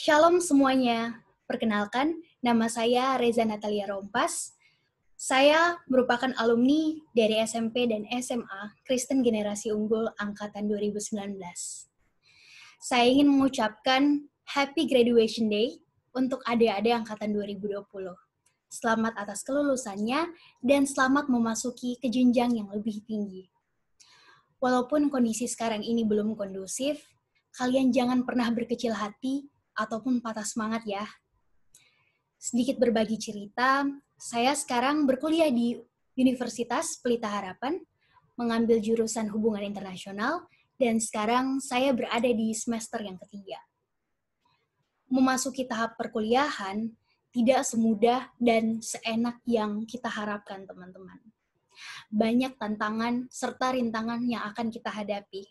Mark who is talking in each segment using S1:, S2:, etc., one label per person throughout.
S1: Shalom semuanya. Perkenalkan, nama saya Reza Natalia Rompas. Saya merupakan alumni dari SMP dan SMA Kristen Generasi Unggul Angkatan 2019. Saya ingin mengucapkan Happy Graduation Day untuk adik-adik Angkatan 2020. Selamat atas kelulusannya dan selamat memasuki ke yang lebih tinggi. Walaupun kondisi sekarang ini belum kondusif, kalian jangan pernah berkecil hati ataupun patah semangat ya. Sedikit berbagi cerita, saya sekarang berkuliah di Universitas Pelita Harapan, mengambil jurusan hubungan internasional, dan sekarang saya berada di semester yang ketiga. Memasuki tahap perkuliahan tidak semudah dan seenak yang kita harapkan, teman-teman. Banyak tantangan serta rintangan yang akan kita hadapi.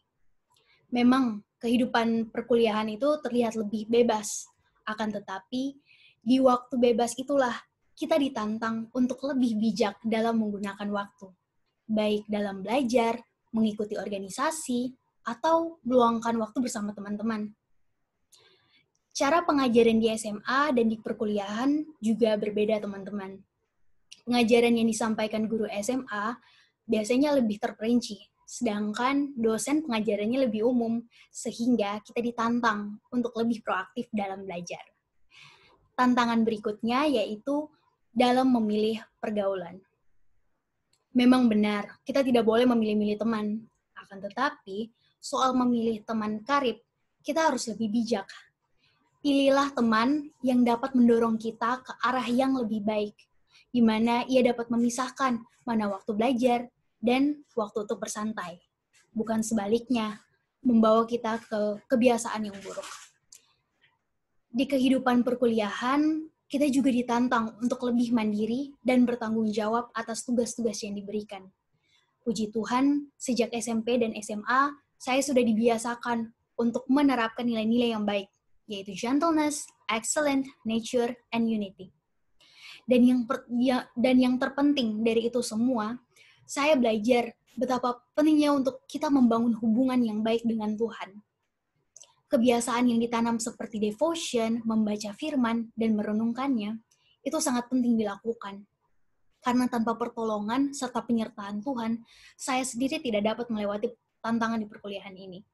S1: Memang kehidupan perkuliahan itu terlihat lebih bebas. Akan tetapi, di waktu bebas itulah kita ditantang untuk lebih bijak dalam menggunakan waktu, baik dalam belajar, mengikuti organisasi, atau meluangkan waktu bersama teman-teman. Cara pengajaran di SMA dan di perkuliahan juga berbeda, teman-teman. Pengajaran yang disampaikan guru SMA biasanya lebih terperinci, sedangkan dosen pengajarannya lebih umum, sehingga kita ditantang untuk lebih proaktif dalam belajar. Tantangan berikutnya yaitu dalam memilih pergaulan. Memang benar, kita tidak boleh memilih-milih teman. Akan tetapi, soal memilih teman karib, kita harus lebih bijak. Pilihlah teman yang dapat mendorong kita ke arah yang lebih baik, di mana ia dapat memisahkan mana waktu belajar dan waktu untuk bersantai. Bukan sebaliknya, membawa kita ke kebiasaan yang buruk. Di kehidupan perkuliahan, kita juga ditantang untuk lebih mandiri dan bertanggung jawab atas tugas-tugas yang diberikan. Puji Tuhan, sejak SMP dan SMA, saya sudah dibiasakan untuk menerapkan nilai-nilai yang baik, yaitu gentleness, excellent, nature, and unity. Dan yang, per, ya, dan yang terpenting dari itu semua, saya belajar betapa pentingnya untuk kita membangun hubungan yang baik dengan Tuhan. Kebiasaan yang ditanam seperti devotion, membaca firman, dan merenungkannya, itu sangat penting dilakukan. Karena tanpa pertolongan serta penyertaan Tuhan, saya sendiri tidak dapat melewati tantangan di perkuliahan ini.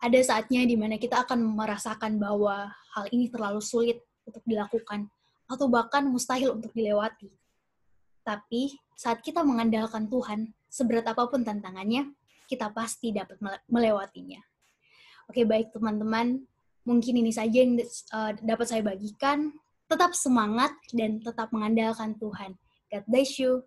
S1: Ada saatnya di mana kita akan merasakan bahwa hal ini terlalu sulit untuk dilakukan, atau bahkan mustahil untuk dilewati. Tapi saat kita mengandalkan Tuhan, seberat apapun tantangannya, kita pasti dapat melewatinya. Oke, baik teman-teman, mungkin ini saja yang eh, dapat saya bagikan. Tetap semangat dan tetap mengandalkan Tuhan. God bless you.